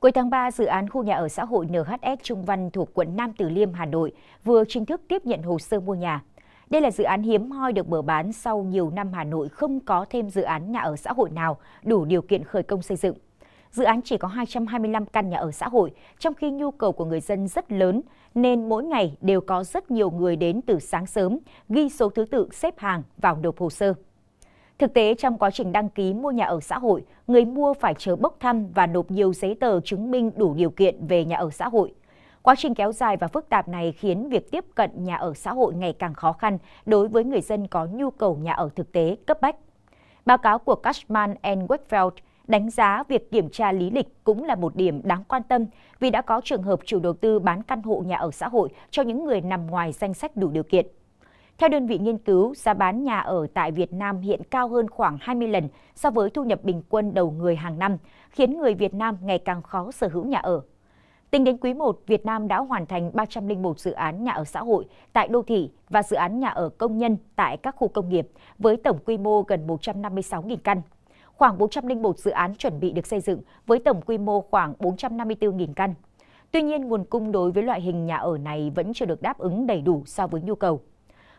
Cuối tháng 3, dự án khu nhà ở xã hội NHS Trung Văn thuộc quận Nam Từ Liêm, Hà Nội vừa chính thức tiếp nhận hồ sơ mua nhà. Đây là dự án hiếm hoi được mở bán sau nhiều năm Hà Nội không có thêm dự án nhà ở xã hội nào đủ điều kiện khởi công xây dựng. Dự án chỉ có 225 căn nhà ở xã hội, trong khi nhu cầu của người dân rất lớn, nên mỗi ngày đều có rất nhiều người đến từ sáng sớm, ghi số thứ tự xếp hàng vào nộp hồ sơ. Thực tế, trong quá trình đăng ký mua nhà ở xã hội, người mua phải chờ bốc thăm và nộp nhiều giấy tờ chứng minh đủ điều kiện về nhà ở xã hội. Quá trình kéo dài và phức tạp này khiến việc tiếp cận nhà ở xã hội ngày càng khó khăn đối với người dân có nhu cầu nhà ở thực tế cấp bách. Báo cáo của Cashman and Wakefield đánh giá việc kiểm tra lý lịch cũng là một điểm đáng quan tâm vì đã có trường hợp chủ đầu tư bán căn hộ nhà ở xã hội cho những người nằm ngoài danh sách đủ điều kiện. Theo đơn vị nghiên cứu, giá bán nhà ở tại Việt Nam hiện cao hơn khoảng 20 lần so với thu nhập bình quân đầu người hàng năm, khiến người Việt Nam ngày càng khó sở hữu nhà ở. Tính đến quý 1, Việt Nam đã hoàn thành 301 dự án nhà ở xã hội tại đô thị và dự án nhà ở công nhân tại các khu công nghiệp, với tổng quy mô gần 156.000 căn. Khoảng 401 dự án chuẩn bị được xây dựng với tổng quy mô khoảng 454.000 căn. Tuy nhiên, nguồn cung đối với loại hình nhà ở này vẫn chưa được đáp ứng đầy đủ so với nhu cầu.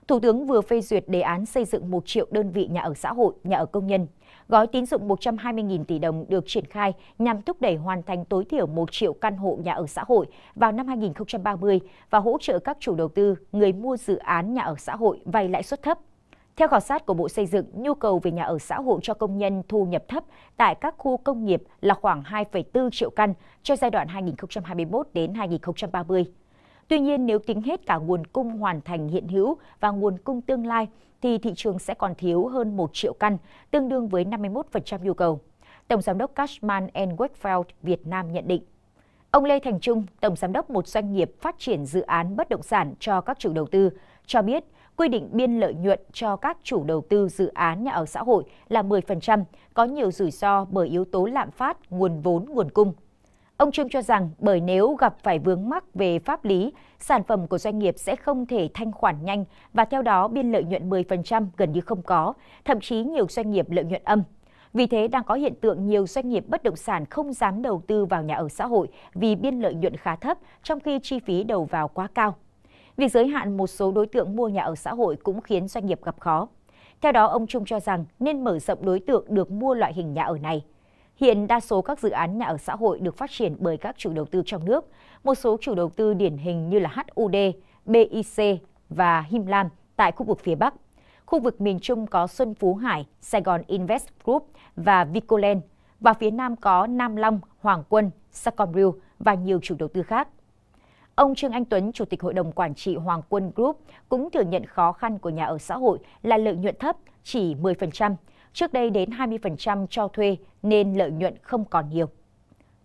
Thủ tướng vừa phê duyệt đề án xây dựng 1 triệu đơn vị nhà ở xã hội, nhà ở công nhân. Gói tín dụng 120.000 tỷ đồng được triển khai nhằm thúc đẩy hoàn thành tối thiểu 1 triệu căn hộ nhà ở xã hội vào năm 2030 và hỗ trợ các chủ đầu tư, người mua dự án nhà ở xã hội vay lãi suất thấp. Theo khảo sát của Bộ Xây dựng, nhu cầu về nhà ở xã hội cho công nhân thu nhập thấp tại các khu công nghiệp là khoảng 2,4 triệu căn cho giai đoạn 2021 đến 2030. Tuy nhiên, nếu tính hết cả nguồn cung hoàn thành hiện hữu và nguồn cung tương lai, thì thị trường sẽ còn thiếu hơn 1 triệu căn, tương đương với 51% nhu cầu. Tổng giám đốc Cashman Wakefield Việt Nam nhận định. Ông Lê Thành Trung, tổng giám đốc một doanh nghiệp phát triển dự án bất động sản cho các chủ đầu tư, cho biết quy định biên lợi nhuận cho các chủ đầu tư dự án nhà ở xã hội là 10%, có nhiều rủi ro bởi yếu tố lạm phát, nguồn vốn, nguồn cung. Ông Trương cho rằng bởi nếu gặp phải vướng mắc về pháp lý, sản phẩm của doanh nghiệp sẽ không thể thanh khoản nhanh và theo đó biên lợi nhuận 10% gần như không có, thậm chí nhiều doanh nghiệp lợi nhuận âm. Vì thế đang có hiện tượng nhiều doanh nghiệp bất động sản không dám đầu tư vào nhà ở xã hội vì biên lợi nhuận khá thấp trong khi chi phí đầu vào quá cao. Việc giới hạn một số đối tượng mua nhà ở xã hội cũng khiến doanh nghiệp gặp khó. Theo đó, ông Trung cho rằng nên mở rộng đối tượng được mua loại hình nhà ở này – Hiện đa số các dự án nhà ở xã hội được phát triển bởi các chủ đầu tư trong nước. Một số chủ đầu tư điển hình như là HUD, BIC và Himlam tại khu vực phía Bắc. Khu vực miền Trung có Xuân Phú Hải, Sài Gòn Invest Group và Vicoland. Và phía Nam có Nam Long, Hoàng Quân, Sacombrill và nhiều chủ đầu tư khác. Ông Trương Anh Tuấn, Chủ tịch Hội đồng Quản trị Hoàng Quân Group, cũng thừa nhận khó khăn của nhà ở xã hội là lợi nhuận thấp, chỉ 10%, trước đây đến 20% cho thuê nên lợi nhuận không còn nhiều.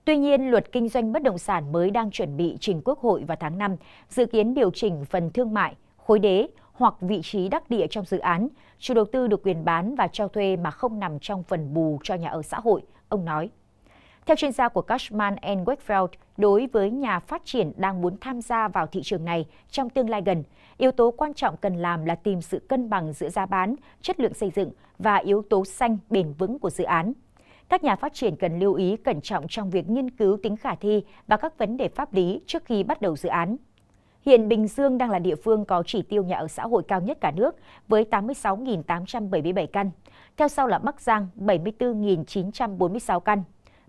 Tuy nhiên, luật kinh doanh bất động sản mới đang chuẩn bị trình Quốc hội vào tháng 5, dự kiến điều chỉnh phần thương mại, khối đế hoặc vị trí đắc địa trong dự án, chủ đầu tư được quyền bán và cho thuê mà không nằm trong phần bù cho nhà ở xã hội, ông nói. Theo chuyên gia của Cushman Wakefield, đối với nhà phát triển đang muốn tham gia vào thị trường này trong tương lai gần, yếu tố quan trọng cần làm là tìm sự cân bằng giữa giá bán, chất lượng xây dựng và yếu tố xanh bền vững của dự án. Các nhà phát triển cần lưu ý cẩn trọng trong việc nghiên cứu tính khả thi và các vấn đề pháp lý trước khi bắt đầu dự án. Hiện Bình Dương đang là địa phương có chỉ tiêu nhà ở xã hội cao nhất cả nước với 86.877 căn, theo sau là Bắc Giang 74.946 căn,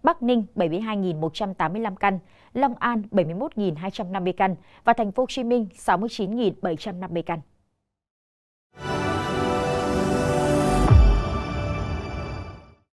Bắc Ninh 72.185 căn, Long An 71.250 căn và thành phố Hồ Chí Minh 69.750 căn.